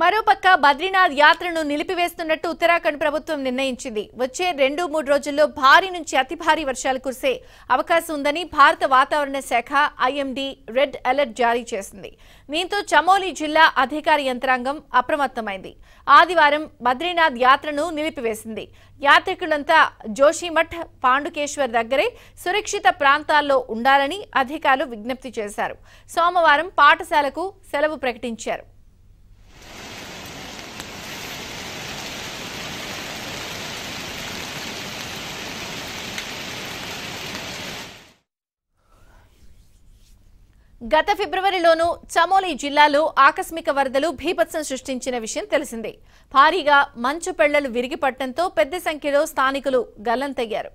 మరోపక్క బద్రీనాథ్ యాత్రను నిలిపివేస్తున్నట్టు ఉత్తరాఖండ్ ప్రభుత్వం నిర్ణయించింది వచ్చే రెండు మూడు రోజుల్లో భారీ నుంచి అతి భారీ వర్షాలు కురిసే అవకాశం ఉందని భారత వాతావరణ శాఖ ఐఎండీ రెడ్ అలర్ట్ జారీ చేసింది దీంతో చమోలి జిల్లా అధికార యంత్రాంగం అప్రమత్తమైంది ఆదివారం బద్రీనాథ్ యాత్రను నిలిపివేసింది యాత్రికులంతా జోషిమఠ్ పాండుకేశ్వర్ దగ్గరే సురక్షిత ప్రాంతాల్లో ఉండాలని అధికారులు విజ్ఞప్తి చేశారు సోమవారం పాఠశాలకు సెలవు ప్రకటించారు గత ఫిబ్రవరిలోనూ చమోలి జిల్లాలో ఆకస్మిక వరదలు భీభత్సం సృష్టించిన విషయం తెలిసిందే భారీగా మంచు పెళ్లలు పట్టడంతో పెద్ద సంఖ్యలో స్థానికులు గల్లంతయ్యారు